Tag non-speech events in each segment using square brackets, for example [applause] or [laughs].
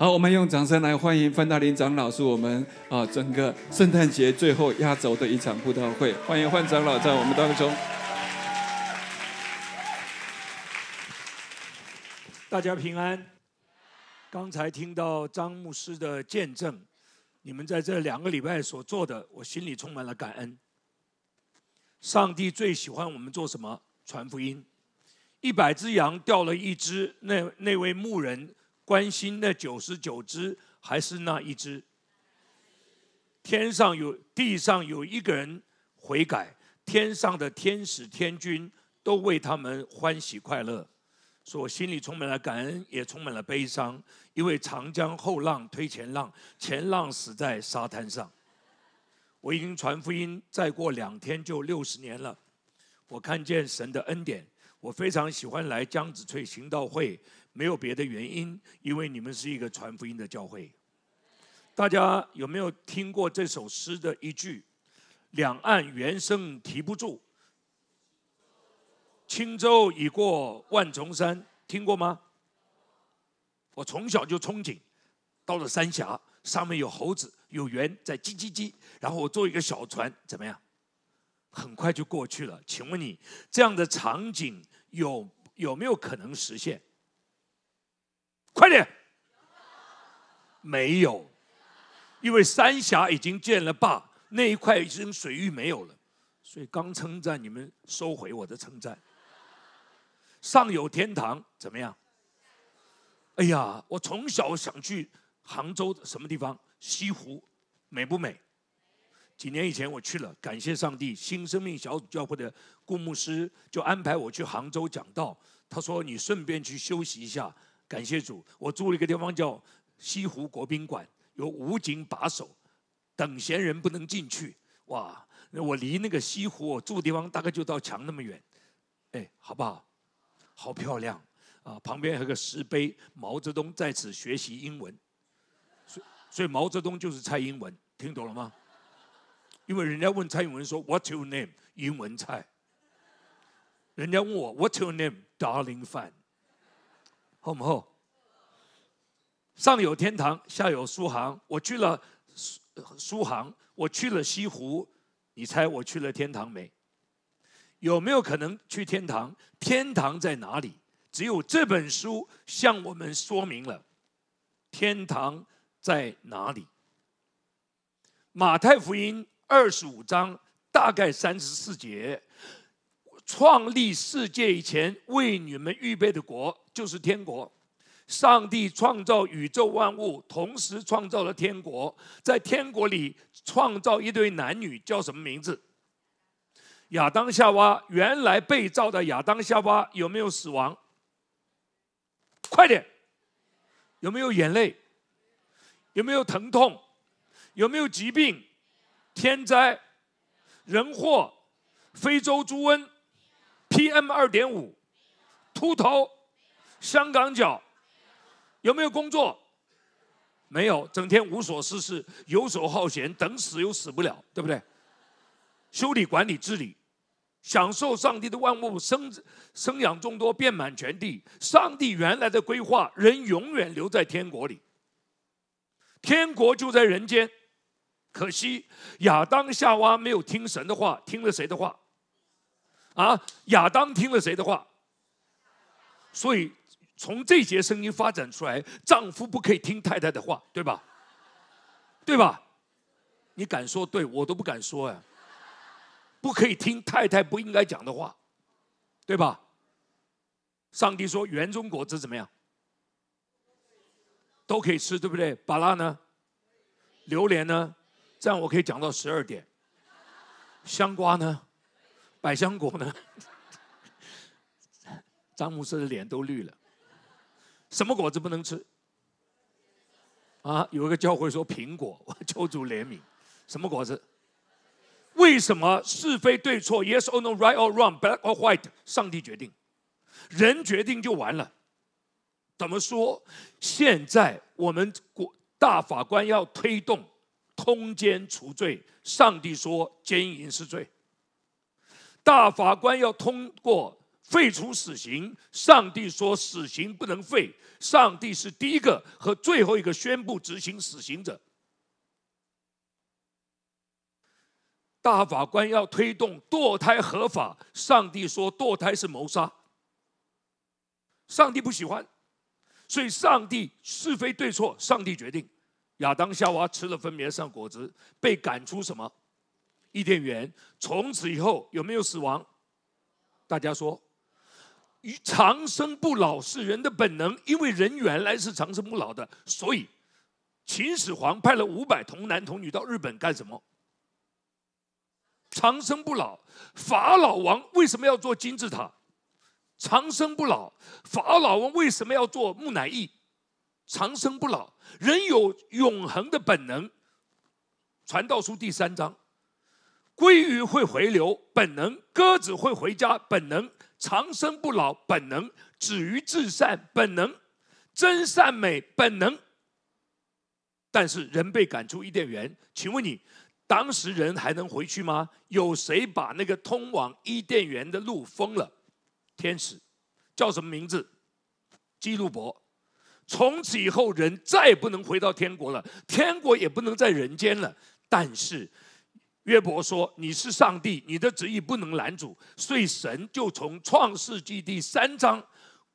好，我们用掌声来欢迎范大林长老，是我们啊整个圣诞节最后压轴的一场布道会。欢迎范长老在我们当中，大家平安。刚才听到张牧师的见证，你们在这两个礼拜所做的，我心里充满了感恩。上帝最喜欢我们做什么？传福音。一百只羊掉了一只，那那位牧人。关心那九十九只还是那一只？天上有地上有一个人悔改，天上的天使天君都为他们欢喜快乐，说我心里充满了感恩，也充满了悲伤，因为长江后浪推前浪，前浪死在沙滩上。我已经传福音，再过两天就六十年了。我看见神的恩典，我非常喜欢来江子翠行道会。没有别的原因，因为你们是一个传福音的教会。大家有没有听过这首诗的一句：“两岸猿声啼不住，轻舟已过万重山”？听过吗？我从小就憧憬，到了三峡，上面有猴子，有猿在叽叽叽，然后我坐一个小船，怎么样？很快就过去了。请问你，这样的场景有有没有可能实现？快点！没有，因为三峡已经建了坝，那一块已经水域没有了，所以刚称赞你们，收回我的称赞。上有天堂，怎么样？哎呀，我从小想去杭州什么地方，西湖美不美？几年以前我去了，感谢上帝，新生命小组教会的顾牧师就安排我去杭州讲道，他说你顺便去休息一下。感谢主，我住了一个地方叫西湖国宾馆，有武警把守，等闲人不能进去。哇，我离那个西湖，我住的地方大概就到墙那么远。哎，好不好？好漂亮啊！旁边还有个石碑，毛泽东在此学习英文。所以，所以毛泽东就是蔡英文，听懂了吗？因为人家问蔡英文说 “What's your name？” 英文蔡。人家问我 “What's your name？”Darling 范。后母后，上有天堂，下有苏杭。我去了苏苏杭，我去了西湖。你猜我去了天堂没？有没有可能去天堂？天堂在哪里？只有这本书向我们说明了天堂在哪里。马太福音二十五章大概三十四节。创立世界以前为你们预备的国就是天国，上帝创造宇宙万物，同时创造了天国。在天国里创造一对男女，叫什么名字？亚当夏娃。原来被造的亚当夏娃有没有死亡？快点！有没有眼泪？有没有疼痛？有没有疾病？天灾、人祸、非洲猪瘟。PM 二点五，秃头，香港脚，有没有工作？没有，整天无所事事，游手好闲，等死又死不了，对不对？修理、管理、治理，享受上帝的万物生生养众多，遍满全地。上帝原来的规划，人永远留在天国里。天国就在人间，可惜亚当夏娃没有听神的话，听了谁的话？啊，亚当听了谁的话？所以从这些声音发展出来，丈夫不可以听太太的话，对吧？对吧？你敢说对我都不敢说呀。不可以听太太不应该讲的话，对吧？上帝说园中果子怎么样？都可以吃，对不对？巴拉呢？榴莲呢？这样我可以讲到十二点。香瓜呢？百香果呢？詹姆斯的脸都绿了。什么果子不能吃？啊，有一个教会说苹果，我求主怜悯。什么果子？为什么是非对错？Yes or no, right or wrong, black or white，上帝决定，人决定就完了。怎么说？现在我们国大法官要推动通奸除罪。上帝说奸淫是罪。大法官要通过废除死刑，上帝说死刑不能废，上帝是第一个和最后一个宣布执行死刑者。大法官要推动堕胎合法，上帝说堕胎是谋杀，上帝不喜欢，所以上帝是非对错，上帝决定。亚当夏娃吃了分别善果子，被赶出什么？伊甸园从此以后有没有死亡？大家说，长生不老是人的本能，因为人原来是长生不老的。所以秦始皇派了五百童男童女到日本干什么？长生不老。法老王为什么要做金字塔？长生不老。法老王为什么要做木乃伊？长生不老。人有永恒的本能。《传道书》第三章。鲑鱼会回流，本能；鸽子会回家，本能；长生不老，本能；止于至善，本能；真善美，本能。但是人被赶出伊甸园，请问你，当时人还能回去吗？有谁把那个通往伊甸园的路封了？天使叫什么名字？基路伯。从此以后，人再也不能回到天国了，天国也不能在人间了。但是。约伯说：“你是上帝，你的旨意不能拦阻。”所以神就从创世纪第三章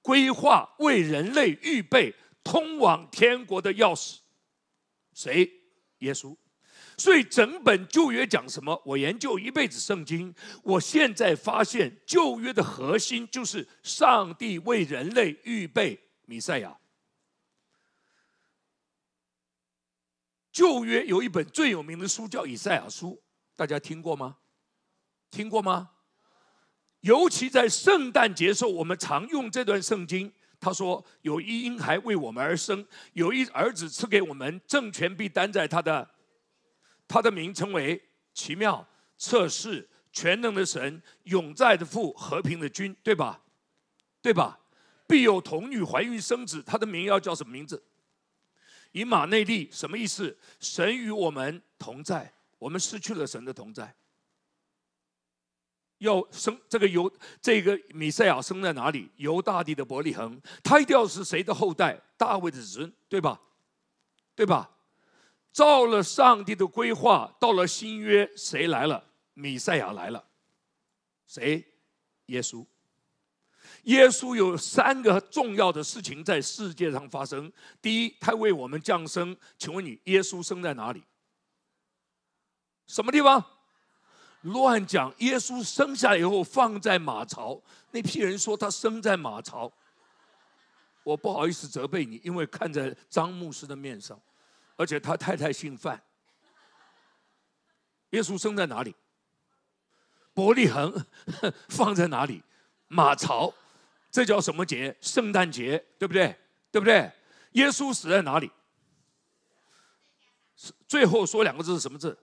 规划为人类预备通往天国的钥匙，谁？耶稣。所以整本旧约讲什么？我研究一辈子圣经，我现在发现旧约的核心就是上帝为人类预备弥赛亚。旧约有一本最有名的书叫《以赛亚书》。大家听过吗？听过吗？尤其在圣诞节时，我们常用这段圣经。他说：“有一婴孩为我们而生，有一儿子赐给我们，政权必担在他的，他的名称为奇妙、测试、全能的神、永在的父、和平的君，对吧？对吧？必有童女怀孕生子，他的名要叫什么名字？以马内利，什么意思？神与我们同在。”我们失去了神的同在。要生这个犹这个米赛亚生在哪里？犹大地的伯利恒。他一定要是谁的后代？大卫的子孙，对吧？对吧？照了上帝的规划，到了新约，谁来了？米赛亚来了？谁？耶稣。耶稣有三个重要的事情在世界上发生。第一，他为我们降生。请问你，耶稣生在哪里？什么地方？乱讲！耶稣生下以后放在马槽，那批人说他生在马槽。我不好意思责备你，因为看在张牧师的面上，而且他太太姓范。耶稣生在哪里？伯利恒。[laughs] 放在哪里？马槽。这叫什么节？圣诞节，对不对？对不对？耶稣死在哪里？最后说两个字是什么字？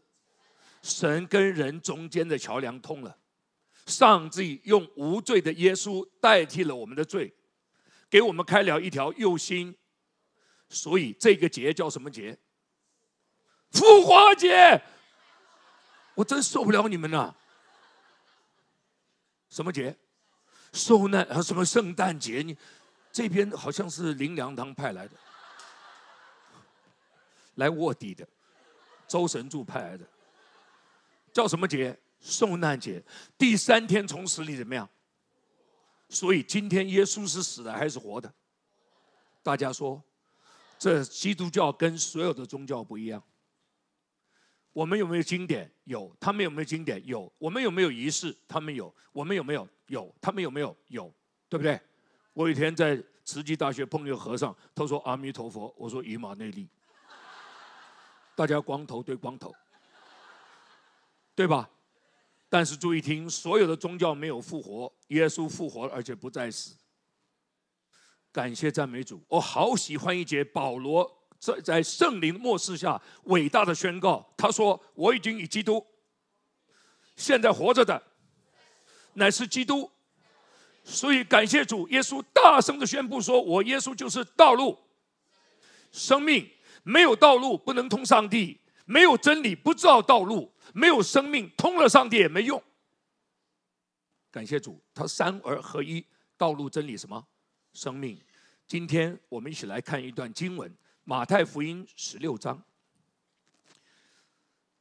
神跟人中间的桥梁通了，上帝用无罪的耶稣代替了我们的罪，给我们开了一条右心，所以这个节叫什么节？复活节。我真受不了你们呐！什么节？受难啊？什么圣诞节你这边好像是林良堂派来的，来卧底的，周神柱派来的。叫什么节？受难节。第三天从死里怎么样？所以今天耶稣是死的还是活的？大家说，这基督教跟所有的宗教不一样。我们有没有经典？有。他们有没有经典？有。我们有没有仪式？他们有。我们有没有？有。他们有没有？有。对不对？我一天在慈济大学碰一个和尚，他说阿弥陀佛，我说以马内利。大家光头对光头。对吧？但是注意听，所有的宗教没有复活，耶稣复活了，而且不再死。感谢赞美主，我好喜欢一节保罗在在圣灵漠视下伟大的宣告。他说：“我已经与基督现在活着的乃是基督。”所以感谢主，耶稣大声的宣布说：“我耶稣就是道路、生命。没有道路不能通上帝，没有真理不知道道路。”没有生命，通了上帝也没用。感谢主，他三而合一，道路、真理什么，生命。今天我们一起来看一段经文，《马太福音》十六章。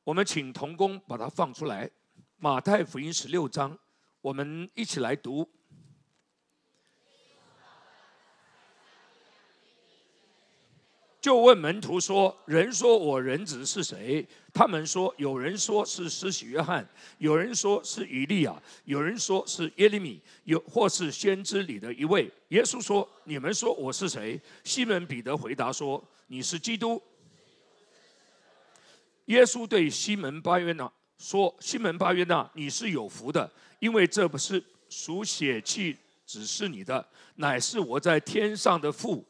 我们请童工把它放出来，《马太福音》十六章，我们一起来读。就问门徒说：“人说我人子是谁？”他们说：“有人说是施洗约翰，有人说是以利亚，有人说是耶利米，有或是先知里的一位。”耶稣说：“你们说我是谁？”西门彼得回答说：“你是基督。”耶稣对西门巴约纳说：“西门巴约纳，你是有福的，因为这不是属血气指示你的，乃是我在天上的父。”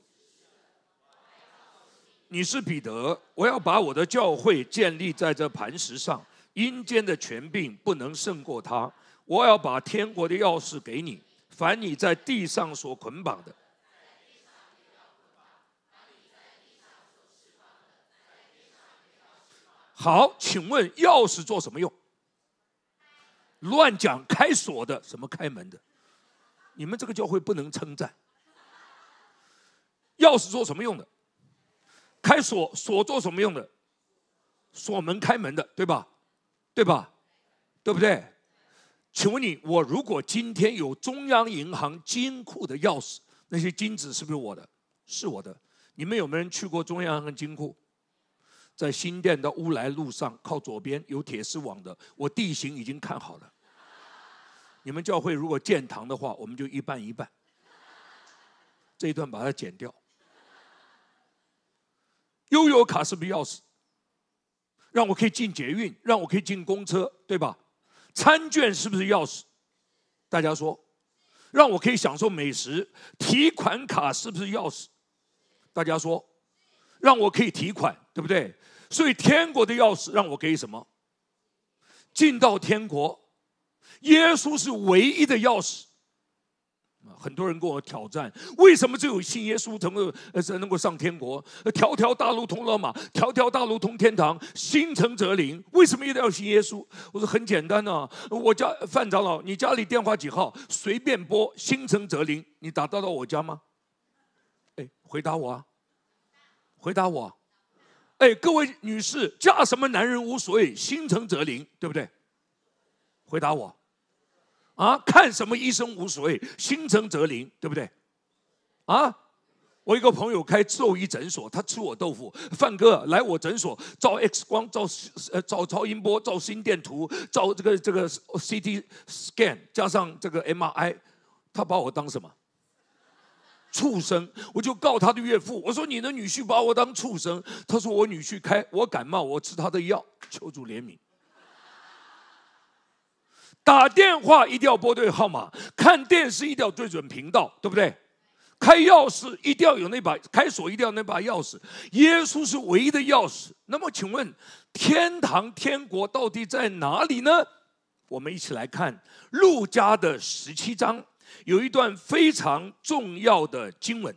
你是彼得，我要把我的教会建立在这磐石上，阴间的权柄不能胜过他。我要把天国的钥匙给你，凡你在地上所捆绑的。好，请问钥匙做什么用？乱讲开锁的，什么开门的？你们这个教会不能称赞。钥匙做什么用的？开锁锁做什么用的？锁门、开门的，对吧？对吧？对不对？请问你，我如果今天有中央银行金库的钥匙，那些金子是不是我的？是我的。你们有没有人去过中央银行金库？在新店的乌来路上靠左边有铁丝网的，我地形已经看好了。你们教会如果建堂的话，我们就一半一半。这一段把它剪掉。悠游卡是不是钥匙？让我可以进捷运，让我可以进公车，对吧？餐券是不是钥匙？大家说，让我可以享受美食。提款卡是不是钥匙？大家说，让我可以提款，对不对？所以天国的钥匙让我给什么？进到天国，耶稣是唯一的钥匙。很多人跟我挑战，为什么只有信耶稣能够呃能够上天国？条条大路通罗马，条条大路通天堂，心诚则灵，为什么一定要信耶稣？我说很简单呐，我家范长老，你家里电话几号？随便拨，心诚则灵，你打到到我家吗？哎，回答我啊，回答我，哎，各位女士，嫁什么男人无所谓，心诚则灵，对不对？回答我。啊，看什么医生无所谓，心诚则灵，对不对？啊，我一个朋友开兽医诊所，他吃我豆腐，范哥来我诊所照 X 光、照呃、照超音波、照心电图、照这个这个 CT scan，加上这个 MRI，他把我当什么？畜生！我就告他的岳父，我说你的女婿把我当畜生。他说我女婿开，我感冒我吃他的药，求主怜悯。打电话一定要拨对号码，看电视一定要对准频道，对不对？开钥匙一定要有那把，开锁一定要那把钥匙。耶稣是唯一的钥匙。那么，请问，天堂、天国到底在哪里呢？我们一起来看路加的十七章，有一段非常重要的经文。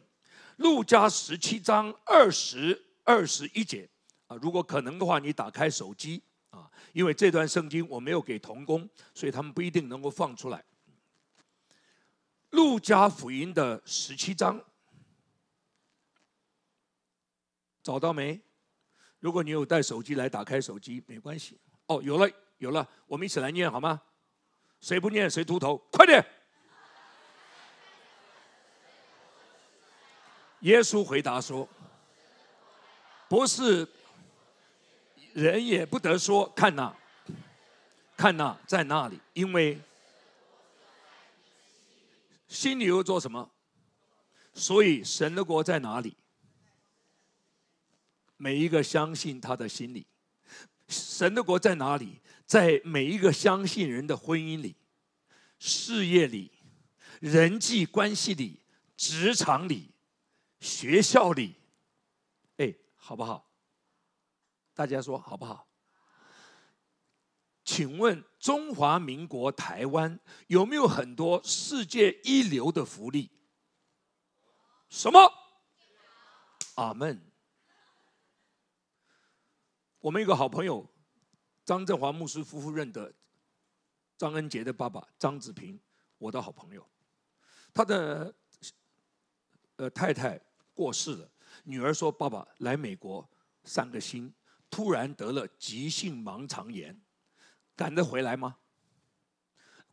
路加十七章二十二十一节啊，如果可能的话，你打开手机。因为这段圣经我没有给童工，所以他们不一定能够放出来。路加福音的十七章，找到没？如果你有带手机来，打开手机没关系。哦，有了，有了，我们一起来念好吗？谁不念谁秃头，快点！耶稣回答说：“不是。”人也不得说看呐看呐在那里？因为心里又做什么？所以神的国在哪里？每一个相信他的心里，神的国在哪里？在每一个相信人的婚姻里、事业里、人际关系里、职场里、学校里，哎，好不好？大家说好不好？请问中华民国台湾有没有很多世界一流的福利？什么？阿门。我们一个好朋友，张振华牧师夫妇认得张恩杰的爸爸张子平，我的好朋友，他的呃太太过世了，女儿说：“爸爸来美国散个心。”突然得了急性盲肠炎，赶得回来吗？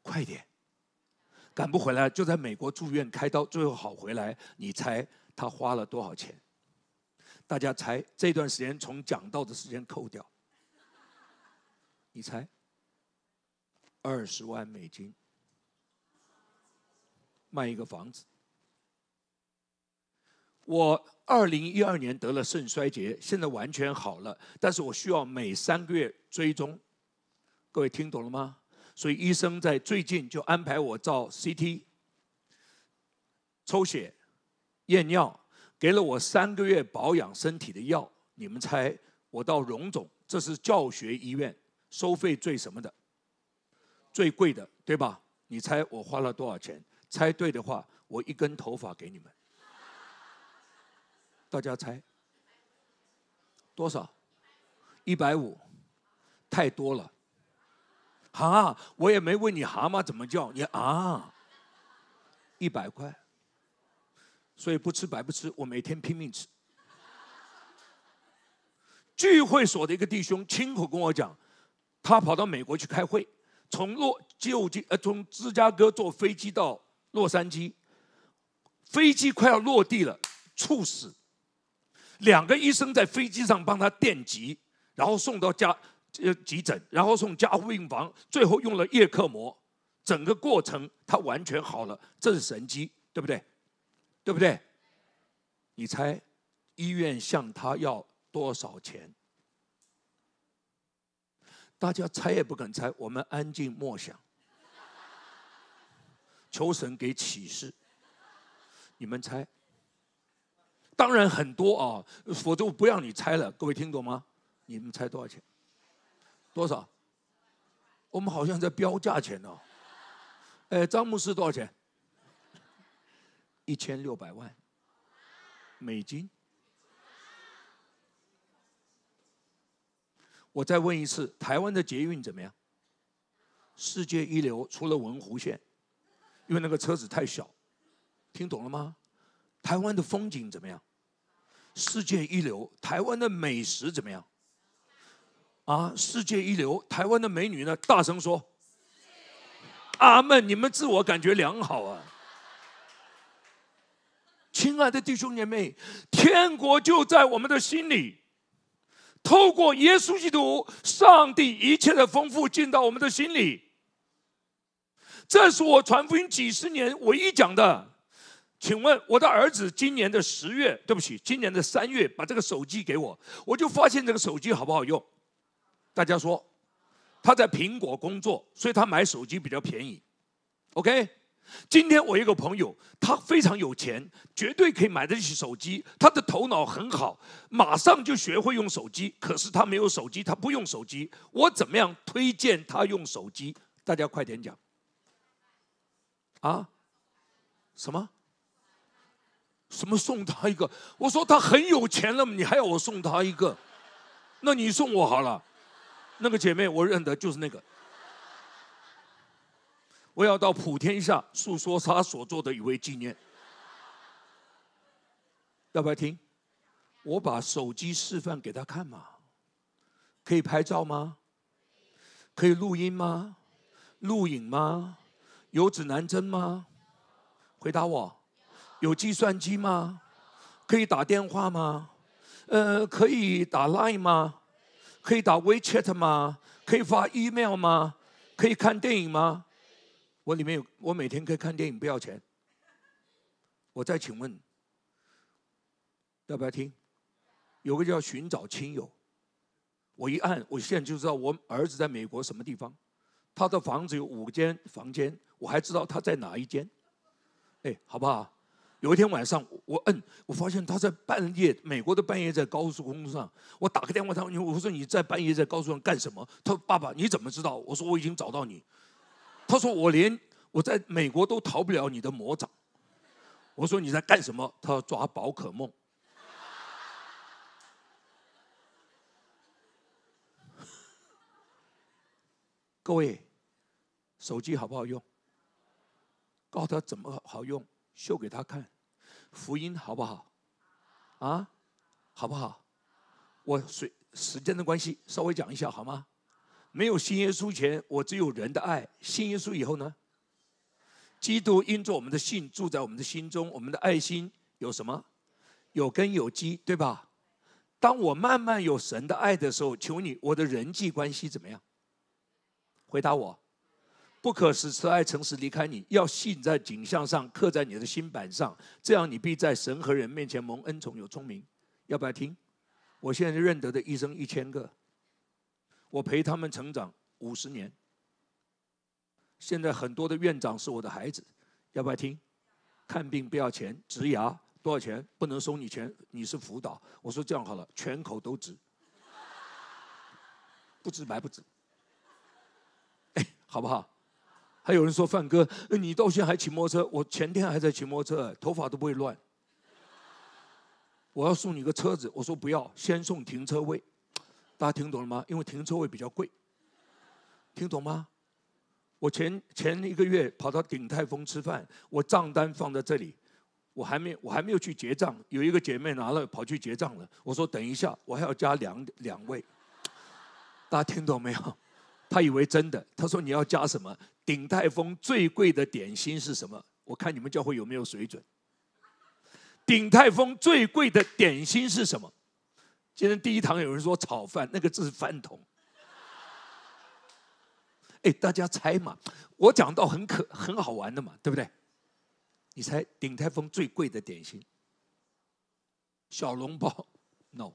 快点，赶不回来就在美国住院开刀，最后好回来。你猜他花了多少钱？大家猜这段时间从讲道的时间扣掉，你猜？二十万美金，卖一个房子。我二零一二年得了肾衰竭，现在完全好了，但是我需要每三个月追踪。各位听懂了吗？所以医生在最近就安排我照 CT、抽血、验尿，给了我三个月保养身体的药。你们猜我到荣总，这是教学医院，收费最什么的，最贵的，对吧？你猜我花了多少钱？猜对的话，我一根头发给你们。大家猜多少？一百五，太多了。蛤，我也没问你蛤蟆怎么叫，你啊，一百块。所以不吃白不吃，我每天拼命吃。聚会所的一个弟兄亲口跟我讲，他跑到美国去开会，从洛旧金呃，从芝加哥坐飞机到洛杉矶，飞机快要落地了，猝死。两个医生在飞机上帮他电击，然后送到家呃急诊，然后送加护病房，最后用了叶克膜，整个过程他完全好了，这是神机，对不对？对不对？你猜，医院向他要多少钱？大家猜也不敢猜，我们安静默想，求神给启示。你们猜？当然很多啊，否则我不让你猜了。各位听懂吗？你们猜多少钱？多少？我们好像在标价钱哦。哎，张牧师多少钱？一千六百万美金。我再问一次，台湾的捷运怎么样？世界一流，除了文湖线，因为那个车子太小。听懂了吗？台湾的风景怎么样？世界一流，台湾的美食怎么样？啊，世界一流，台湾的美女呢？大声说，阿门！你们自我感觉良好啊！亲爱的弟兄姐妹，天国就在我们的心里。透过耶稣基督，上帝一切的丰富进到我们的心里。这是我传福音几十年唯一讲的。请问我的儿子今年的十月，对不起，今年的三月把这个手机给我，我就发现这个手机好不好用？大家说，他在苹果工作，所以他买手机比较便宜。OK，今天我一个朋友，他非常有钱，绝对可以买得起手机。他的头脑很好，马上就学会用手机。可是他没有手机，他不用手机。我怎么样推荐他用手机？大家快点讲。啊，什么？什么送他一个？我说他很有钱了你还要我送他一个？那你送我好了。那个姐妹我认得，就是那个。我要到普天下诉说他所做的，以位纪念。要不要听？我把手机示范给他看嘛。可以拍照吗？可以录音吗？录影吗？有指南针吗？回答我。有计算机吗？可以打电话吗？呃，可以打 Line 吗？可以打 WeChat 吗？可以发 email 吗？可以看电影吗？我里面有，我每天可以看电影，不要钱。我再请问，要不要听？有个叫寻找亲友，我一按，我现在就知道我儿子在美国什么地方。他的房子有五间房间，我还知道他在哪一间。哎，好不好？有一天晚上，我摁，我发现他在半夜，美国的半夜在高速公路上。我打个电话他，问我说你在半夜在高速上干什么？他说：“爸爸，你怎么知道？我说我已经找到你。他说我连我在美国都逃不了你的魔掌。我说你在干什么？他抓宝可梦。各位，手机好不好用？告诉他怎么好用。秀给他看，福音好不好？啊，好不好？我随时间的关系稍微讲一下好吗？没有信耶稣前，我只有人的爱；信耶稣以后呢，基督因着我们的信，住在我们的心中。我们的爱心有什么？有根有基，对吧？当我慢慢有神的爱的时候，请问你我的人际关系怎么样？回答我。不可使慈爱诚实离开你，要信在景象上，刻在你的心板上，这样你必在神和人面前蒙恩宠有聪明。要不要听？我现在认得的医生一千个，我陪他们成长五十年。现在很多的院长是我的孩子，要不要听？看病不要钱，植牙多少钱？不能收你钱，你是辅导。我说这样好了，全口都植，不植白不植，好不好？还有人说范哥，你到现在还骑摩托车？我前天还在骑摩托车，头发都不会乱。我要送你个车子，我说不要，先送停车位。大家听懂了吗？因为停车位比较贵，听懂吗？我前前一个月跑到鼎泰丰吃饭，我账单放在这里，我还没我还没有去结账，有一个姐妹拿了跑去结账了。我说等一下，我还要加两两位。大家听懂没有？他以为真的，他说：“你要加什么？鼎泰丰最贵的点心是什么？我看你们教会有没有水准？鼎泰丰最贵的点心是什么？”今天第一堂有人说炒饭，那个字是饭桶。[laughs] 哎，大家猜嘛？我讲到很可很好玩的嘛，对不对？你猜鼎泰丰最贵的点心？小笼包？No，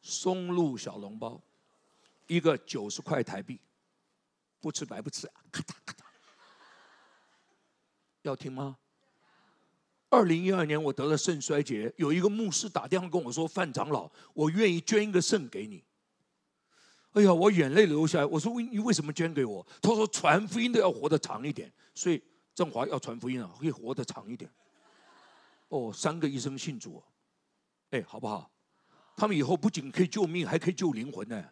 松露小笼包，一个九十块台币。不吃白不吃，咔嗒咔嗒。要听吗？二零一二年我得了肾衰竭，有一个牧师打电话跟我说：“范长老，我愿意捐一个肾给你。”哎呀，我眼泪流下来。我说：“你为什么捐给我？”他说：“传福音的要活得长一点，所以振华要传福音啊，可以活得长一点。”哦，三个医生信主，哎，好不好？他们以后不仅可以救命，还可以救灵魂呢。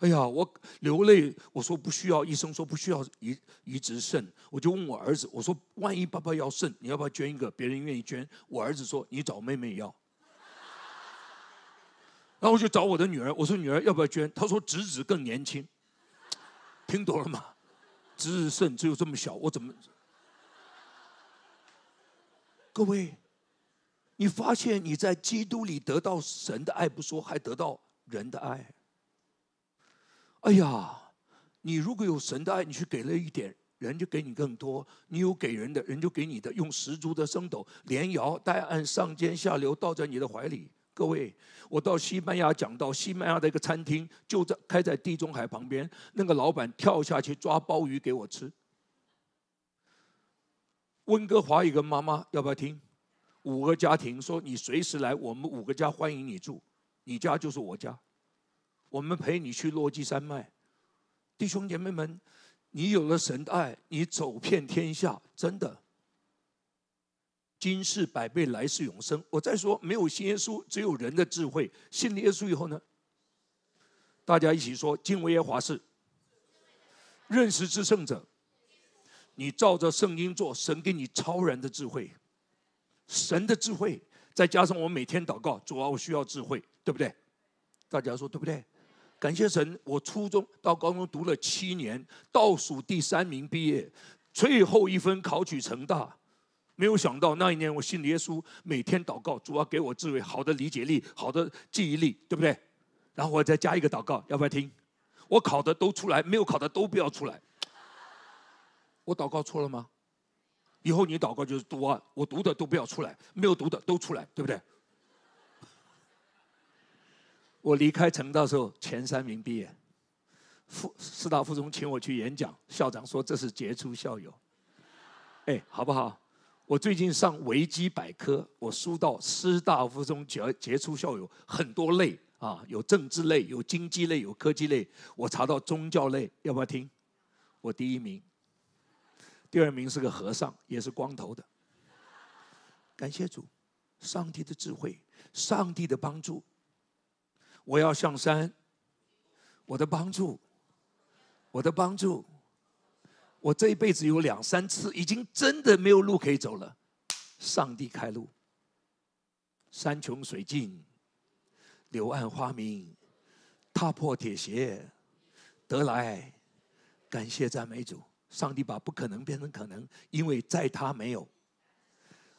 哎呀，我流泪。我说不需要，医生说不需要移移植肾。我就问我儿子，我说万一爸爸要肾，你要不要捐一个？别人愿意捐。我儿子说，你找妹妹要。然后我就找我的女儿，我说女儿要不要捐？她说侄子更年轻。听懂了吗？侄子肾只有这么小，我怎么？各位，你发现你在基督里得到神的爱不说，还得到人的爱。哎呀，你如果有神的爱，你去给了一点，人就给你更多；你有给人的，人就给你的，用十足的升斗，连摇带按，上尖下流，倒在你的怀里。各位，我到西班牙讲到西班牙的一个餐厅，就在开在地中海旁边，那个老板跳下去抓鲍鱼给我吃。温哥华一个妈妈要不要听？五个家庭说你随时来，我们五个家欢迎你住，你家就是我家。我们陪你去落基山脉，弟兄姐妹们，你有了神的爱，你走遍天下，真的，今世百倍，来世永生。我再说，没有信耶稣，只有人的智慧；信了耶稣以后呢，大家一起说：“敬畏耶华是认识至圣者。”你照着圣经做，神给你超然的智慧，神的智慧，再加上我每天祷告，主啊，我需要智慧，对不对？大家说对不对？感谢神，我初中到高中读了七年，倒数第三名毕业，最后一分考取成大。没有想到那一年我信耶稣，每天祷告，主要给我智慧、好的理解力、好的记忆力，对不对？然后我再加一个祷告，要不要听？我考的都出来，没有考的都不要出来。我祷告错了吗？以后你祷告就是读，啊，我读的都不要出来，没有读的都出来，对不对？我离开成道时候前三名毕业，副师大附中请我去演讲，校长说这是杰出校友。哎，好不好？我最近上维基百科，我搜到师大附中杰杰出校友很多类啊，有政治类，有经济类，有科技类，我查到宗教类，要不要听？我第一名，第二名是个和尚，也是光头的。感谢主，上帝的智慧，上帝的帮助。我要上山，我的帮助，我的帮助，我这一辈子有两三次，已经真的没有路可以走了。上帝开路，山穷水尽，柳暗花明，踏破铁鞋得来，感谢赞美主，上帝把不可能变成可能，因为在他没有。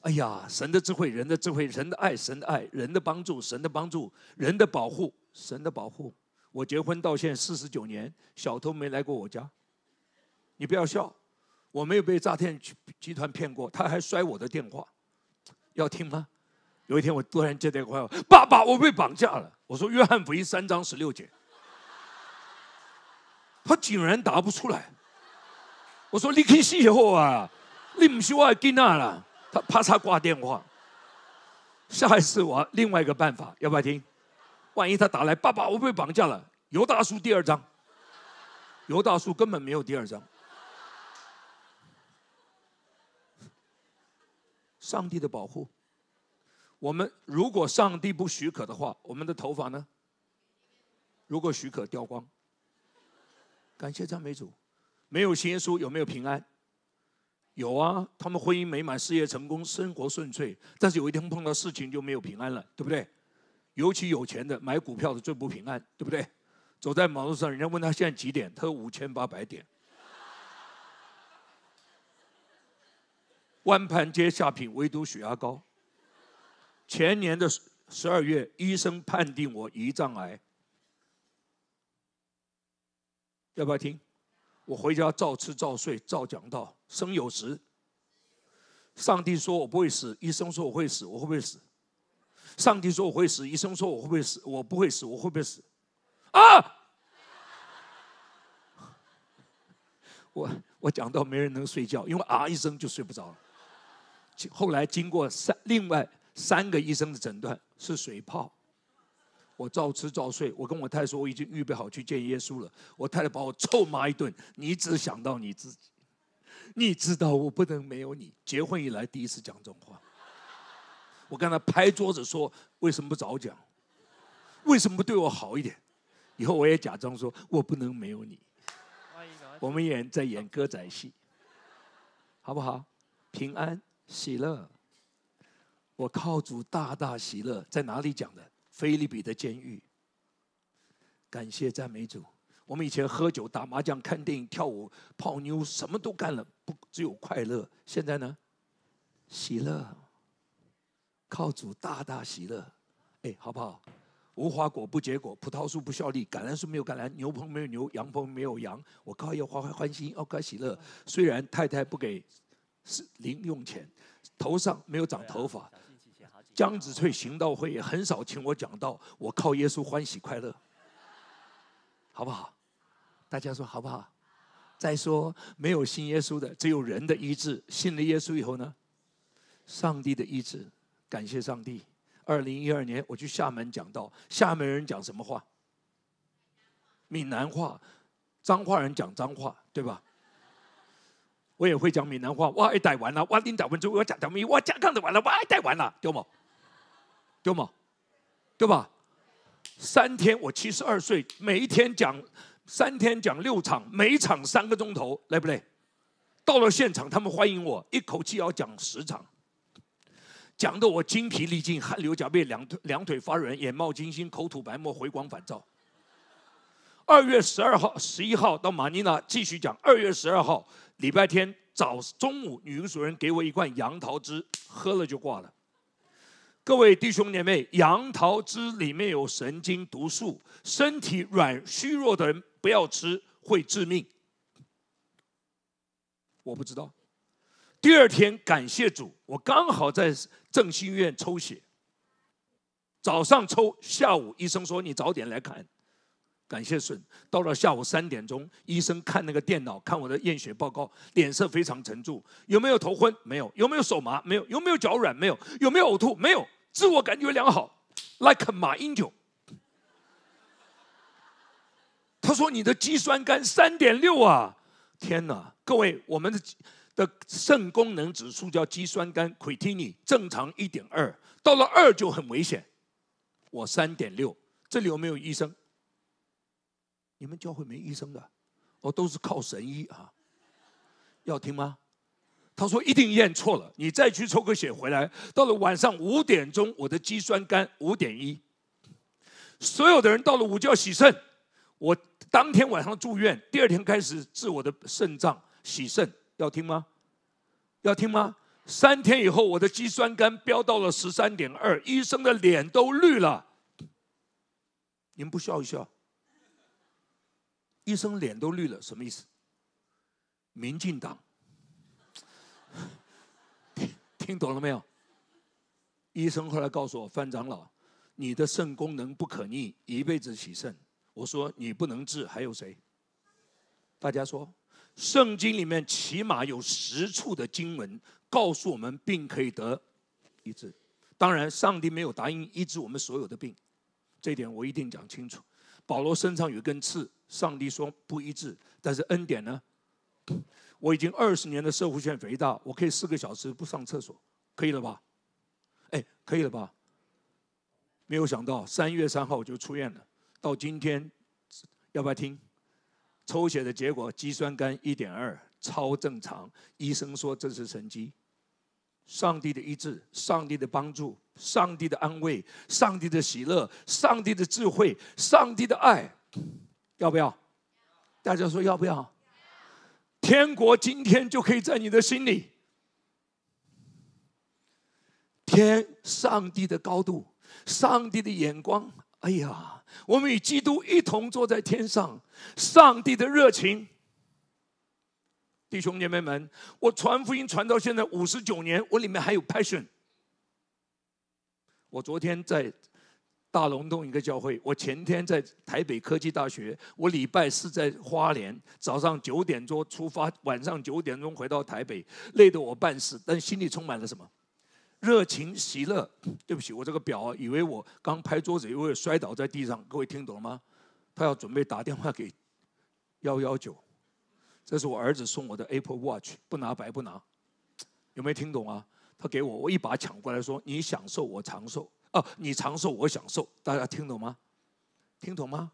哎呀，神的智慧，人的智慧，人的爱，神的爱，人的帮助，神的帮助，人的保护，神的保护。我结婚到现在四十九年，小偷没来过我家。你不要笑，我没有被诈骗集集团骗过，他还摔我的电话。要听吗？有一天我突然接电话，爸爸，我被绑架了。我说《约翰福音》三章十六节，他竟然答不出来。我说你去死以后啊，你不是我的囡了。他啪嚓挂电话。下一次我另外一个办法，要不要听？万一他打来，爸爸，我被绑架了。尤大叔第二章，尤大叔根本没有第二章。上帝的保护，我们如果上帝不许可的话，我们的头发呢？如果许可掉光，感谢赞美主，没有新书有没有平安？有啊，他们婚姻美满，事业成功，生活顺遂，但是有一天碰到事情就没有平安了，对不对？尤其有钱的，买股票的最不平安，对不对？走在马路上，人家问他现在几点，他说五千八百点。万盘皆下品，唯独血压高。前年的十二月，医生判定我胰脏癌。要不要听？我回家照吃照睡照讲道。生有时。上帝说我不会死，医生说我会死，我会不会死？上帝说我会死，医生说我会不会死？我不会死，我会不会死？啊！[laughs] 我我讲到没人能睡觉，因为啊一声就睡不着了。后来经过三另外三个医生的诊断是水泡。我照吃照睡，我跟我太太说我已经预备好去见耶稣了。我太太把我臭骂一顿，你只想到你自己。你知道我不能没有你。结婚以来第一次讲这种话，我跟他拍桌子说：“为什么不早讲？为什么不对我好一点？”以后我也假装说：“我不能没有你。”我们演在演歌仔戏，好不好？平安喜乐。我靠主大大喜乐，在哪里讲的？《菲利比的监狱》。感谢赞美主。我们以前喝酒、打麻将、看电影、跳舞、泡妞，什么都干了，不只有快乐。现在呢，喜乐，靠主大大喜乐，哎，好不好？无花果不结果，葡萄树不效力，橄榄树没有橄榄，牛棚没有牛，羊棚没有羊。我靠耶花欢欢心，哦，该喜乐。虽然太太不给是零用钱，头上没有长头发，姜子翠行道会也很少请我讲道，我靠耶稣欢喜快乐，好不好？大家说好不好？再说没有信耶稣的，只有人的意志。信了耶稣以后呢，上帝的意志。感谢上帝。二零一二年我去厦门讲道，厦门人讲什么话？闽南话，脏话人讲脏话，对吧？我也会讲闽南话。哇，一代完了！哇，你讲温州，我讲他们；我讲赣州完了，哇，一代完了，对吗？对吗？对吧？三天，我七十二岁，每一天讲。三天讲六场，每场三个钟头，累不累？到了现场，他们欢迎我，一口气要讲十场，讲得我精疲力尽，汗流浃背，两腿两腿发软，眼冒金星，口吐白沫，回光返照。二月十二号，十一号到马尼拉继续讲。二月十二号，礼拜天早中午，女主人给我一罐杨桃汁，喝了就挂了。各位弟兄姐妹，杨桃汁里面有神经毒素，身体软虚弱的人。不要吃，会致命。我不知道。第二天感谢主，我刚好在正心医院抽血。早上抽，下午医生说你早点来看。感谢神。到了下午三点钟，医生看那个电脑，看我的验血报告，脸色非常沉重。有没有头昏？没有。有没有手麻？没有。有没有脚软？没有。有没有呕吐？没有。自我感觉良好，Like 马英九。他说：“你的肌酸酐三点六啊！天哪，各位，我们的的肾功能指数叫肌酸酐 c r e a t i n i e 正常一点二，到了二就很危险。我三点六，这里有没有医生？你们教会没医生的，我都是靠神医啊。要听吗？他说一定验错了，你再去抽个血回来。到了晚上五点钟，我的肌酸酐五点一，所有的人到了午觉要洗肾。我。当天晚上住院，第二天开始治我的肾脏洗肾，要听吗？要听吗？三天以后，我的肌酸酐飙到了十三点二，医生的脸都绿了。你们不笑一笑，医生脸都绿了，什么意思？民进党，听懂了没有？医生后来告诉我，范长老，你的肾功能不可逆，一辈子洗肾。我说你不能治，还有谁？大家说，圣经里面起码有十处的经文告诉我们病可以得医治。当然，上帝没有答应医治我们所有的病，这一点我一定讲清楚。保罗身上有根刺，上帝说不医治，但是恩典呢？我已经二十年的社会腺肥大，我可以四个小时不上厕所，可以了吧？哎，可以了吧？没有想到，三月三号我就出院了。到今天，要不要听抽血的结果？肌酸酐一点二，超正常。医生说这是成绩。上帝的医治，上帝的帮助，上帝的安慰，上帝的喜乐，上帝的智慧，上帝的爱，要不要？大家说要不要？天国今天就可以在你的心里。天，上帝的高度，上帝的眼光。哎呀，我们与基督一同坐在天上，上帝的热情，弟兄姐妹们，我传福音传到现在五十九年，我里面还有 passion。我昨天在大龙洞一个教会，我前天在台北科技大学，我礼拜四在花莲，早上九点多出发，晚上九点钟回到台北，累得我半死，但心里充满了什么？热情喜乐，对不起，我这个表啊，以为我刚拍桌子，以为摔倒在地上。各位听懂了吗？他要准备打电话给幺幺九，这是我儿子送我的 Apple Watch，不拿白不拿。有没有听懂啊？他给我，我一把抢过来说：“你享受，我长寿；哦，你长寿，我享受。”大家听懂吗？听懂吗？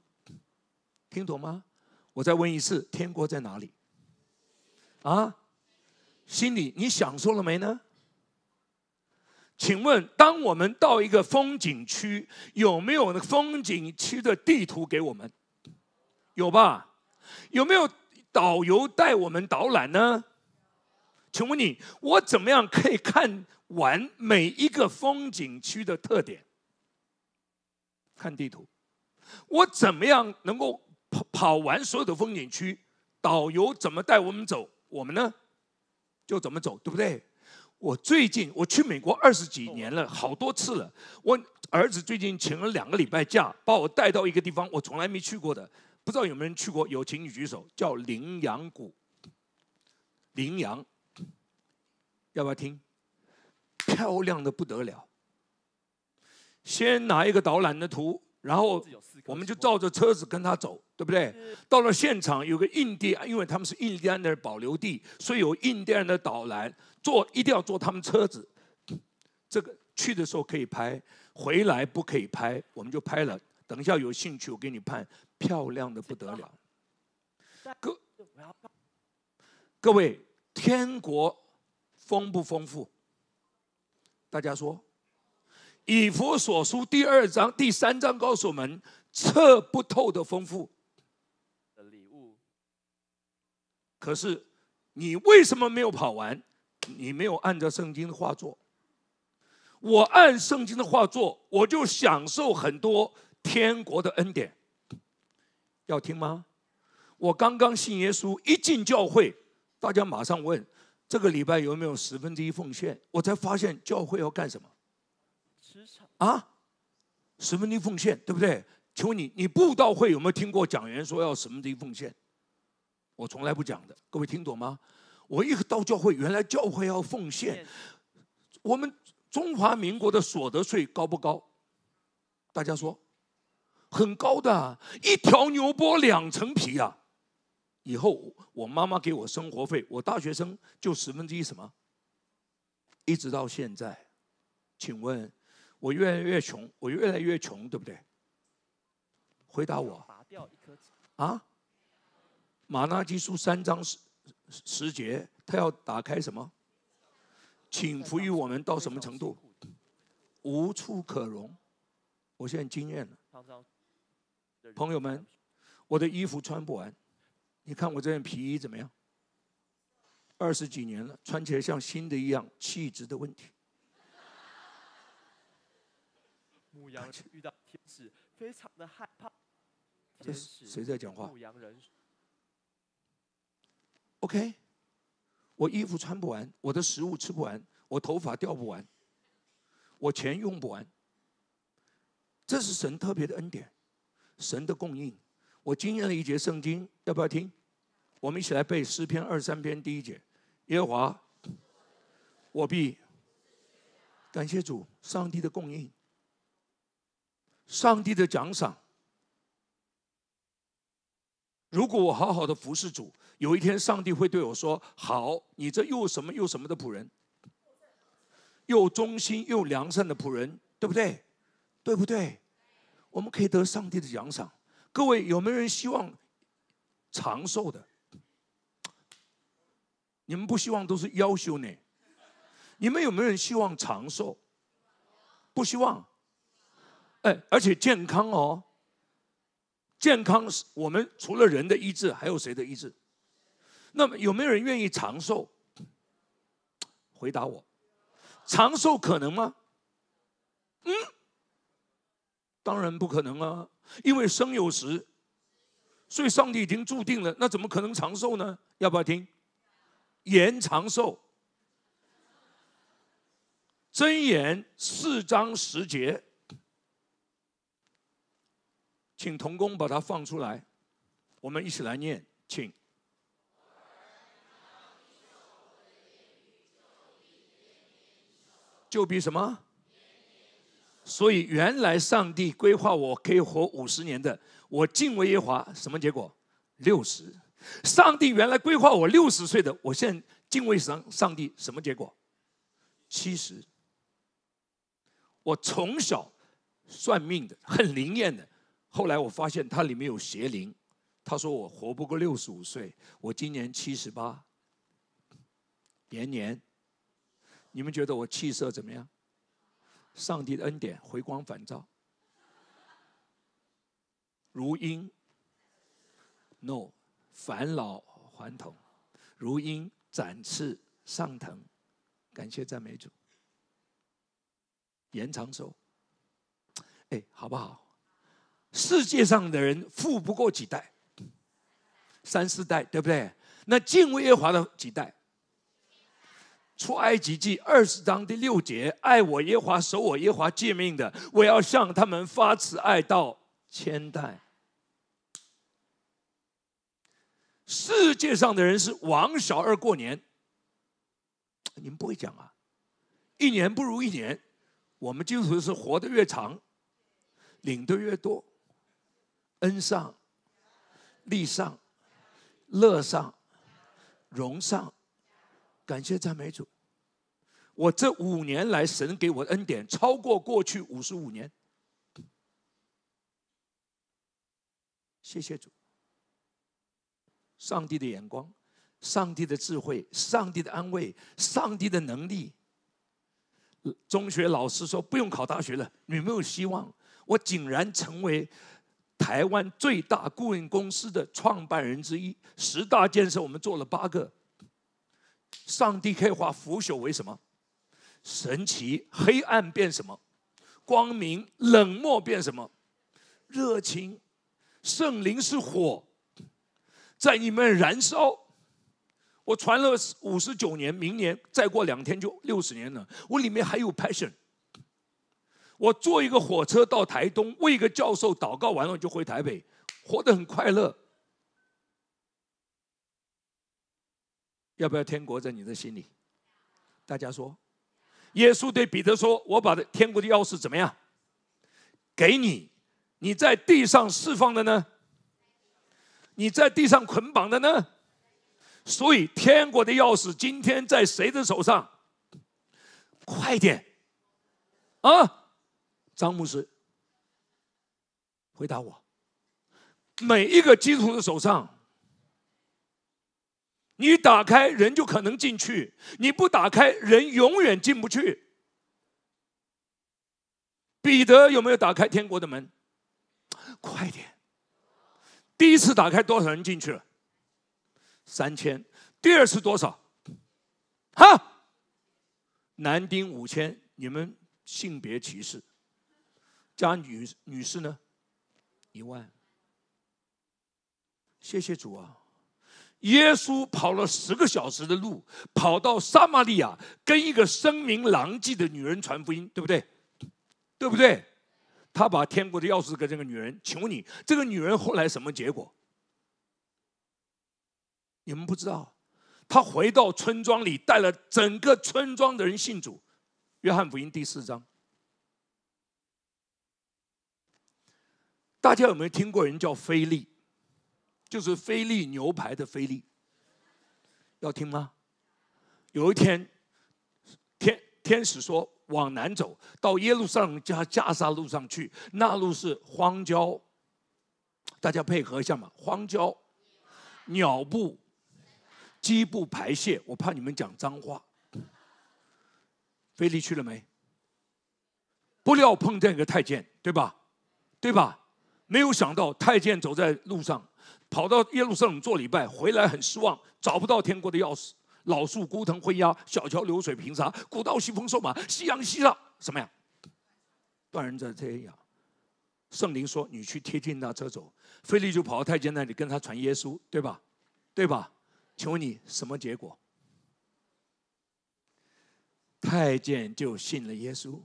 听懂吗？我再问一次，天国在哪里？啊？心里你享受了没呢？请问，当我们到一个风景区，有没有那风景区的地图给我们？有吧？有没有导游带我们导览呢？请问你，我怎么样可以看完每一个风景区的特点？看地图。我怎么样能够跑跑完所有的风景区？导游怎么带我们走，我们呢就怎么走，对不对？我最近我去美国二十几年了，好多次了。我儿子最近请了两个礼拜假，把我带到一个地方，我从来没去过的。不知道有没有人去过？有，请你举手。叫羚羊谷，羚羊，要不要听？漂亮的不得了。先拿一个导览的图。然后我们就照着车子跟他走，对不对？到了现场有个印第，安，因为他们是印第安的保留地，所以有印第安的导览，坐一定要坐他们车子。这个去的时候可以拍，回来不可以拍，我们就拍了。等一下有兴趣，我给你拍，漂亮的不得了。各各位，天国丰不丰富？大家说。以弗所书第二章、第三章告诉我们，测不透的丰富。的礼物。可是，你为什么没有跑完？你没有按照圣经的话做。我按圣经的话做，我就享受很多天国的恩典。要听吗？我刚刚信耶稣，一进教会，大家马上问：这个礼拜有没有十分之一奉献？我才发现教会要干什么。啊，十分之一奉献，对不对？请问你，你布道会有没有听过讲员说要十分之一奉献？我从来不讲的，各位听懂吗？我一到教会，原来教会要奉献。我们中华民国的所得税高不高？大家说，很高的，一条牛波两层皮啊！以后我妈妈给我生活费，我大学生就十分之一什么？一直到现在，请问。我越来越穷，我越来越穷，对不对？回答我。啊？马纳基书三章十十节，他要打开什么？请赋予我们到什么程度？无处可容。我现在惊艳了。朋友们，我的衣服穿不完。你看我这件皮衣怎么样？二十几年了，穿起来像新的一样，气质的问题。牧羊人遇到天使，非常的害怕。谁在讲话？牧羊人。OK，我衣服穿不完，我的食物吃不完，我头发掉不完，我钱用不完。这是神特别的恩典，神的供应。我经验了一节圣经，要不要听？我们一起来背诗篇二三篇第一节：耶和华，我必感谢主，上帝的供应。上帝的奖赏。如果我好好的服侍主，有一天上帝会对我说：“好，你这又什么又什么的仆人，又忠心又良善的仆人，对不对？对不对？我们可以得上帝的奖赏。各位有没有人希望长寿的？你们不希望都是妖修呢？你们有没有人希望长寿？不希望。”哎，而且健康哦，健康是我们除了人的意志，还有谁的意志？那么有没有人愿意长寿？回答我，长寿可能吗？嗯，当然不可能啊，因为生有时，所以上帝已经注定了，那怎么可能长寿呢？要不要听？延长寿，真言四章十节。请童工把它放出来，我们一起来念，请。就比什么？所以原来上帝规划我可以活五十年的，我敬畏耶华，什么结果？六十。上帝原来规划我六十岁的，我现在敬畏上上帝，什么结果？七十。我从小算命的，很灵验的。后来我发现他里面有邪灵，他说我活不过六十五岁，我今年七十八，年年。你们觉得我气色怎么样？上帝的恩典，回光返照，如鹰。No，返老还童，如鹰展翅上腾，感谢赞美主，延长寿。哎，好不好？世界上的人富不过几代，三四代，对不对？那敬畏耶华的几代？出埃及记二十章第六节：“爱我耶华，守我耶华诫命的，我要向他们发慈爱到千代。”世界上的人是王小二过年，你们不会讲啊？一年不如一年，我们基督徒是活得越长，领的越多。恩上，利上，乐上，荣上，感谢赞美主。我这五年来，神给我的恩典超过过去五十五年。谢谢主。上帝的眼光，上帝的智慧，上帝的安慰，上帝的能力。中学老师说不用考大学了，你没有希望。我竟然成为。台湾最大顾问公司的创办人之一，十大建设我们做了八个。上帝开化腐朽为什么？神奇。黑暗变什么？光明。冷漠变什么？热情。圣灵是火，在里面燃烧。我传了五十九年，明年再过两天就六十年了，我里面还有 passion。我坐一个火车到台东，为一个教授祷告完了就回台北，活得很快乐。要不要天国在你的心里？大家说，耶稣对彼得说：“我把天国的钥匙怎么样？给你，你在地上释放的呢？你在地上捆绑的呢？所以天国的钥匙今天在谁的手上？快点，啊！”张牧师，回答我：每一个基督徒手上，你打开人就可能进去；你不打开，人永远进不去。彼得有没有打开天国的门？快点！第一次打开多少人进去了？三千。第二次多少？哈，男丁五千，你们性别歧视。加女女士呢，一万。谢谢主啊！耶稣跑了十个小时的路，跑到撒玛利亚，跟一个声名狼藉的女人传福音，对不对？对不对？他把天国的钥匙给这个女人，请问你，这个女人后来什么结果？你们不知道？他回到村庄里，带了整个村庄的人信主。约翰福音第四章。大家有没有听过人叫菲力，就是菲力牛排的菲力。要听吗？有一天，天天使说：“往南走到耶路撒冷加加沙路上去，那路是荒郊。”大家配合一下嘛，荒郊、鸟不、鸡不排泄，我怕你们讲脏话。菲力去了没？不料碰见一个太监，对吧？对吧？没有想到，太监走在路上，跑到耶路撒冷做礼拜，回来很失望，找不到天国的钥匙。老树枯藤昏鸦，小桥流水平沙，古道西风瘦马，夕阳西下，什么呀？断人者天涯。圣灵说：“你去贴近那车走。”费力就跑到太监那里，跟他传耶稣，对吧？对吧？请问你什么结果？太监就信了耶稣，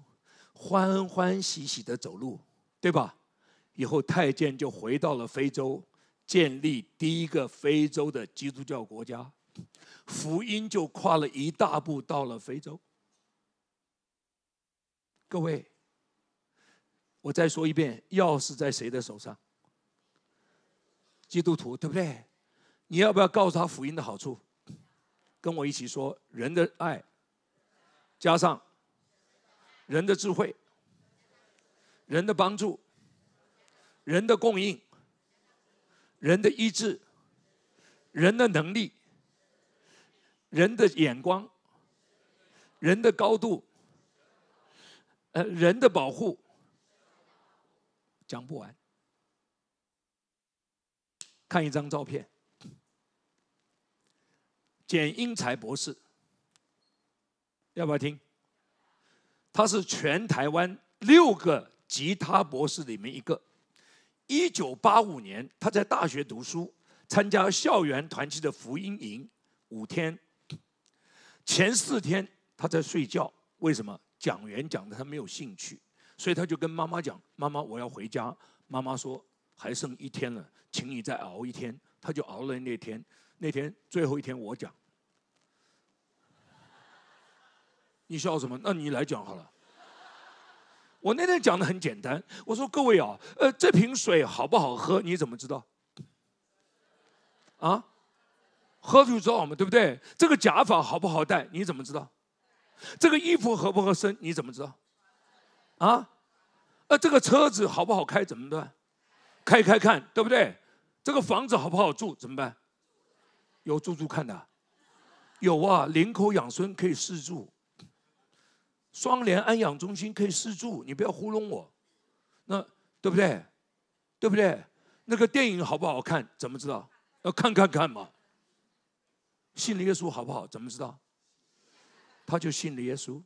欢欢喜喜的走路，对吧？以后，太监就回到了非洲，建立第一个非洲的基督教国家，福音就跨了一大步到了非洲。各位，我再说一遍，钥匙在谁的手上？基督徒，对不对？你要不要告诉他福音的好处？跟我一起说：人的爱，加上人的智慧，人的帮助。人的供应，人的意志，人的能力，人的眼光，人的高度，呃，人的保护，讲不完。看一张照片，简英才博士，要不要听？他是全台湾六个吉他博士里面一个。一九八五年，他在大学读书，参加校园团契的福音营，五天。前四天他在睡觉，为什么？讲员讲的他没有兴趣，所以他就跟妈妈讲：“妈妈，我要回家。”妈妈说：“还剩一天了，请你再熬一天。”他就熬了那天，那天最后一天我讲。你笑什么？那你来讲好了。我那天讲的很简单，我说各位啊，呃，这瓶水好不好喝？你怎么知道？啊，喝就知道嘛，对不对？这个假发好不好戴？你怎么知道？这个衣服合不合身？你怎么知道？啊，呃，这个车子好不好开？怎么办？开开看，对不对？这个房子好不好住？怎么办？有住住看的，有啊，领口养孙可以试住。双联安养中心可以试住，你不要糊弄我，那对不对？对不对？那个电影好不好看？怎么知道？要看看看嘛。信了耶稣好不好？怎么知道？他就信了耶稣。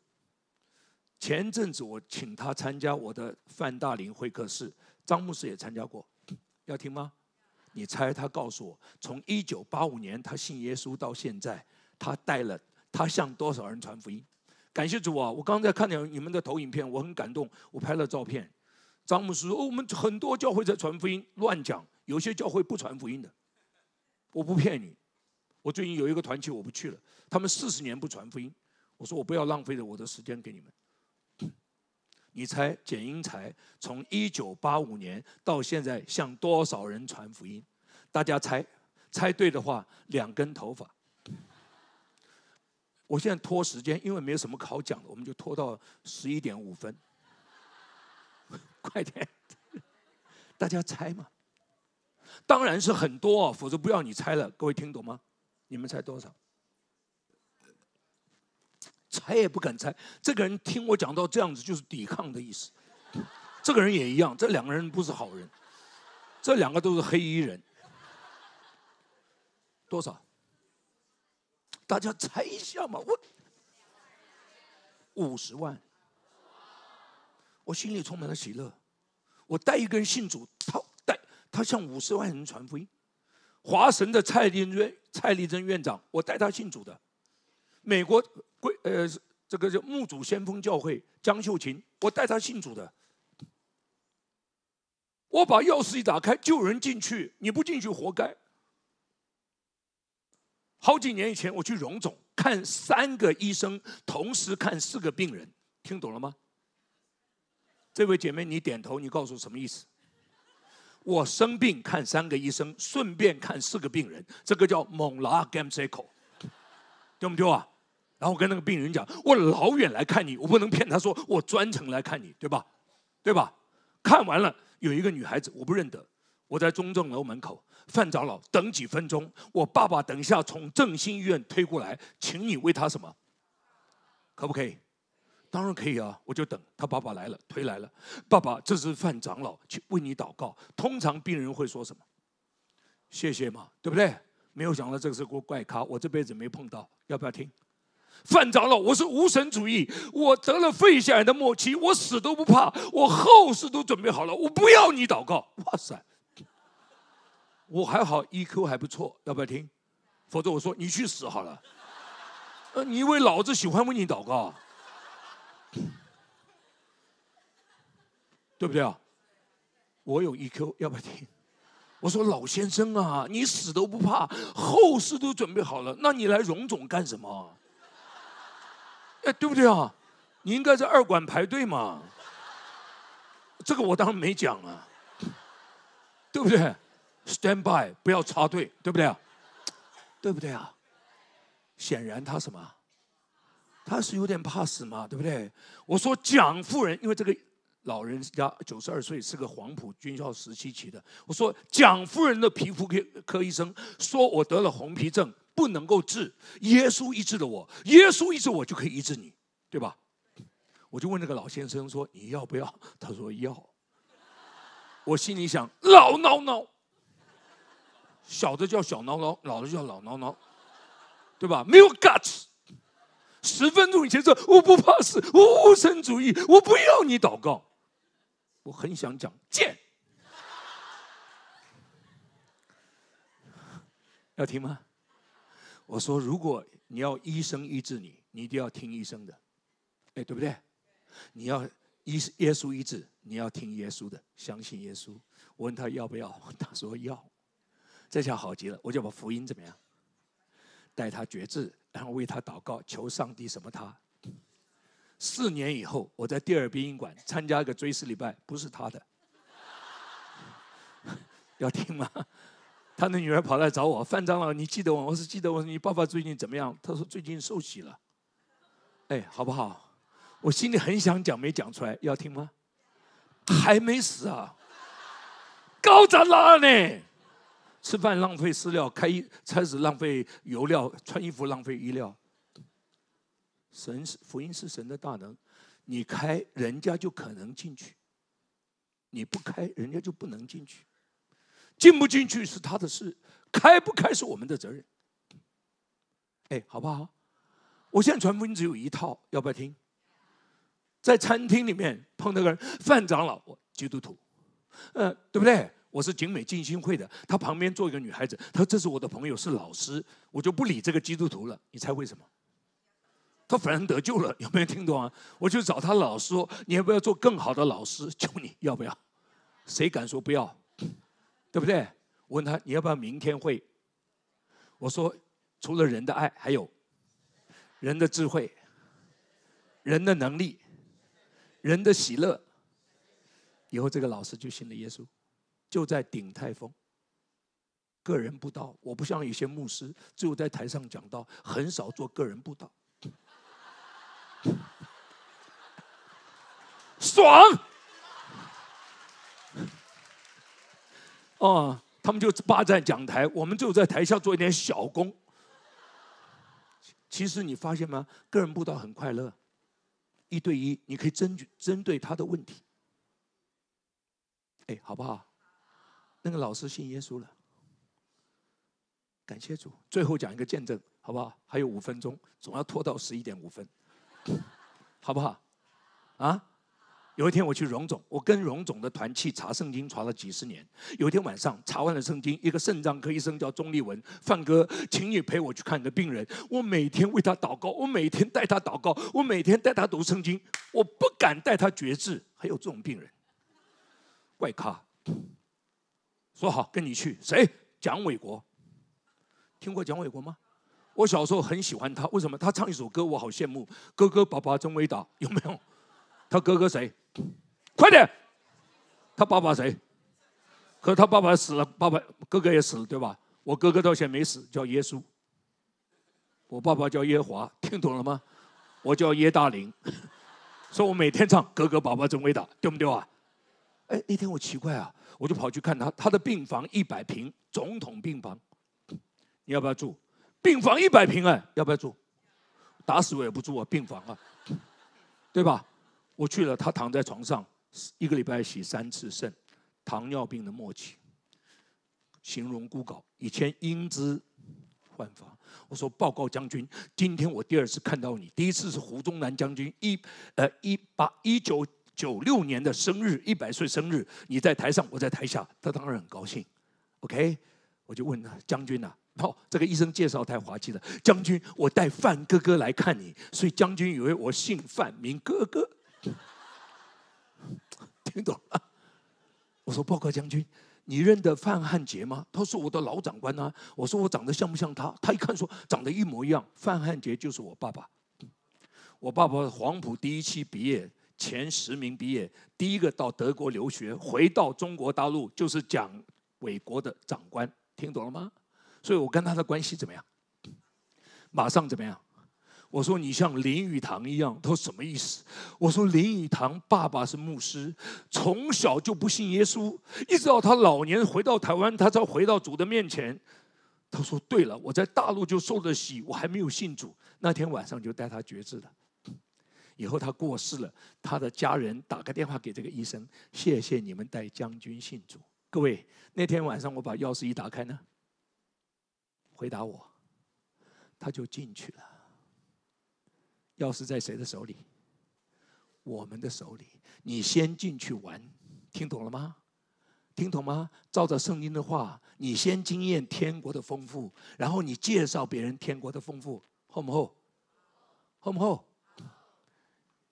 前阵子我请他参加我的范大林会客室，张牧师也参加过，要听吗？你猜他告诉我，从一九八五年他信耶稣到现在，他带了他向多少人传福音？感谢主啊！我刚才看了你们的投影片，我很感动。我拍了照片。詹姆斯，我们很多教会在传福音乱讲，有些教会不传福音的。我不骗你，我最近有一个团体我不去了，他们四十年不传福音。我说我不要浪费了我的时间给你们。[clears throat] 你猜简英才从一九八五年到现在向多少人传福音？大家猜，猜对的话两根头发。我现在拖时间，因为没有什么好讲的，我们就拖到十一点五分。[laughs] 快点，大家猜嘛？当然是很多，否则不要你猜了。各位听懂吗？你们猜多少？猜也不敢猜。这个人听我讲到这样子，就是抵抗的意思。这个人也一样。这两个人不是好人，这两个都是黑衣人。多少？大家猜一下嘛！我五十万，我心里充满了喜乐。我带一个人信主，他带他向五十万人传福音。华神的蔡丁瑞、蔡立珍院长，我带他信主的。美国归呃，这个叫墓主先锋教会江秀琴，我带他信主的。我把钥匙一打开，就有人进去，你不进去活该。好几年以前，我去荣总看三个医生，同时看四个病人，听懂了吗？这位姐妹，你点头，你告诉我什么意思？我生病看三个医生，顺便看四个病人，这个叫猛拉 game cycle，丢不丢啊？然后我跟那个病人讲，我老远来看你，我不能骗他说我专程来看你，对吧？对吧？看完了，有一个女孩子我不认得。我在中正楼门口，范长老，等几分钟。我爸爸等一下从正兴医院推过来，请你为他什么，可不可以？当然可以啊，我就等他爸爸来了，推来了。爸爸，这是范长老去为你祷告。通常病人会说什么？谢谢嘛，对不对？没有想到这个是个怪咖，我这辈子没碰到。要不要听？范长老，我是无神主义，我得了肺癌的末期，我死都不怕，我后事都准备好了，我不要你祷告。哇塞！我还好，EQ 还不错，要不要听？否则我说你去死好了。呃，你以为老子喜欢为你祷告？[coughs] 对不对啊？我有 EQ，要不要听？我说老先生啊，你死都不怕，后事都准备好了，那你来荣总干什么？哎，对不对啊？你应该在二馆排队嘛。这个我当然没讲啊，对不对？Stand by，不要插队，对不对啊？对不对啊？显然他什么？他是有点怕死嘛，对不对？我说蒋夫人，因为这个老人家九十二岁，是个黄埔军校时期起的。我说蒋夫人的皮肤科科医生说，我得了红皮症，不能够治。耶稣医治了我，耶稣医治我就可以医治你，对吧？我就问那个老先生说：“你要不要？”他说要。我心里想：老孬孬。小的叫小孬孬，老的叫老孬孬，对吧？没有 “guts”。十分钟以前说我不怕死，我无神主义，我不要你祷告，我很想讲贱，[laughs] 要听吗？我说，如果你要医生医治你，你一定要听医生的，哎，对不对？你要医耶稣医治，你要听耶稣的，相信耶稣。我问他要不要，他说要。这下好极了，我就把福音怎么样，带他绝志，然后为他祷告，求上帝什么他。四年以后，我在第二殡仪馆参加一个追思礼拜，不是他的，[laughs] 要听吗？他的女儿跑来找我，范长老，你记得我？我是记得我，你爸爸最近怎么样？他说最近受洗了。哎，好不好？我心里很想讲，没讲出来，要听吗？还没死啊？高在拉呢？吃饭浪费饲料，开开始浪费油料，穿衣服浪费衣料。神是福音是神的大能，你开人家就可能进去，你不开人家就不能进去。进不进去是他的事，开不开是我们的责任。哎，好不好？我现在传福音只有一套，要不要听？在餐厅里面碰到个人，范长老，基督徒，嗯，对不对？我是景美静心会的，他旁边坐一个女孩子，她说：“这是我的朋友，是老师。”我就不理这个基督徒了。你猜为什么？他反正得救了，有没有听懂啊？我就找他老师，说，你要不要做更好的老师？救你，要不要？谁敢说不要？对不对？我问他你要不要明天会？我说除了人的爱，还有人的智慧、人的能力、人的喜乐。以后这个老师就信了耶稣。就在顶泰丰。个人布道，我不像一些牧师，只有在台上讲道，很少做个人布道，[laughs] 爽！哦，他们就霸占讲台，我们就在台下做一点小工。其实你发现吗？个人布道很快乐，一对一，你可以针针对他的问题，哎，好不好？那个老师信耶稣了，感谢主。最后讲一个见证，好不好？还有五分钟，总要拖到十一点五分，[laughs] 好不好？啊！有一天我去荣总，我跟荣总的团去查圣经，查了几十年。有一天晚上查完了圣经，一个肾脏科医生叫钟立文，范哥，请你陪我去看个病人。我每天为他祷告，我每天带他祷告，我每天带他读圣经。我不敢带他绝志。还有这种病人，怪咖。说好跟你去，谁？蒋伟国。听过蒋伟国吗？我小时候很喜欢他，为什么？他唱一首歌，我好羡慕。哥哥、爸爸真伟大，有没有？他哥哥谁？快点！他爸爸谁？可他爸爸死了，爸爸哥哥也死了，对吧？我哥哥到现在没死，叫耶稣。我爸爸叫耶华，听懂了吗？我叫耶大林。所 [laughs] 以我每天唱哥哥、爸爸真伟大，对不对啊？哎，那天我奇怪啊。我就跑去看他，他的病房一百平，总统病房，你要不要住？病房一百平哎，要不要住？打死我也不住啊，病房啊，对吧？我去了，他躺在床上，一个礼拜洗三次肾，糖尿病的末期，形容孤稿，以前英姿焕发。我说报告将军，今天我第二次看到你，第一次是胡宗南将军，一呃一八一九。九六年的生日，一百岁生日，你在台上，我在台下，他当然很高兴。OK，我就问他将军呐，哦，这个医生介绍太滑稽了。将军，我带范哥哥来看你，所以将军以为我姓范，名哥哥。[laughs] 听懂了？我说报告将军，你认得范汉杰吗？他说我的老长官啊。我说我长得像不像他？他一看说长得一模一样，范汉杰就是我爸爸。我爸爸黄埔第一期毕业。前十名毕业，第一个到德国留学，回到中国大陆就是蒋伟国的长官，听懂了吗？所以我跟他的关系怎么样？马上怎么样？我说你像林语堂一样，他说什么意思？我说林语堂爸爸是牧师，从小就不信耶稣，一直到他老年回到台湾，他才回到主的面前。他说对了，我在大陆就受了洗，我还没有信主。那天晚上就带他绝志了。”以后他过世了，他的家人打个电话给这个医生，谢谢你们带将军信主。各位，那天晚上我把钥匙一打开呢，回答我，他就进去了。钥匙在谁的手里？我们的手里。你先进去玩，听懂了吗？听懂吗？照着圣经的话，你先经验天国的丰富，然后你介绍别人天国的丰富。厚不厚？厚后厚？后。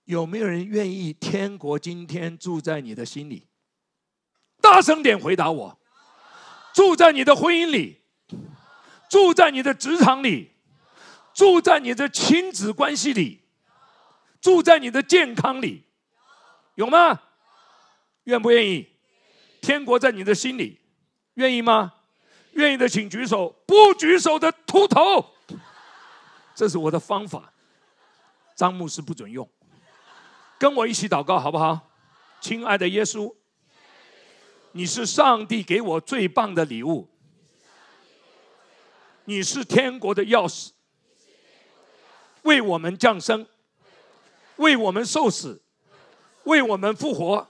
有没有人愿意天国今天住在你的心里？大声点回答我！住在你的婚姻里，住在你的职场里，住在你的亲子关系里，住在你的健康里，有吗？愿不愿意？天国在你的心里，愿意吗？愿意的请举手，不举手的秃头。这是我的方法，张牧师不准用。跟我一起祷告好不好？亲爱的耶稣，你是上帝给我最棒的礼物，你是天国的钥匙，为我们降生，为我们受死，为我们复活，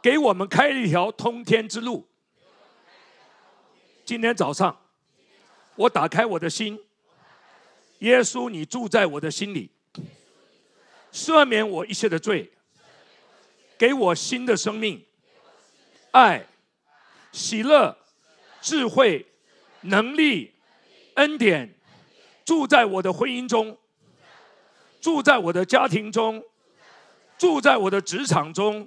给我们开一条通天之路。今天早上，我打开我的心，耶稣，你住在我的心里。赦免我一切的罪，给我新的生命，爱，喜乐，智慧，能力，恩典，住在我的婚姻中，住在我的家庭中，住在我的职场中，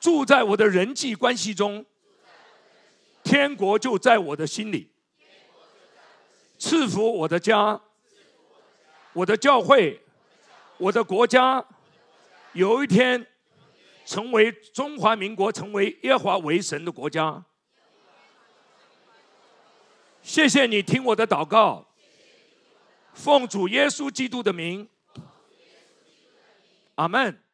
住在我的人际关系中。天国就在我的心里，赐福我的家，我的教会。我的国家有一天成为中华民国，成为耶华为神的国家。谢谢你听我的祷告，奉主耶稣基督的名，阿门。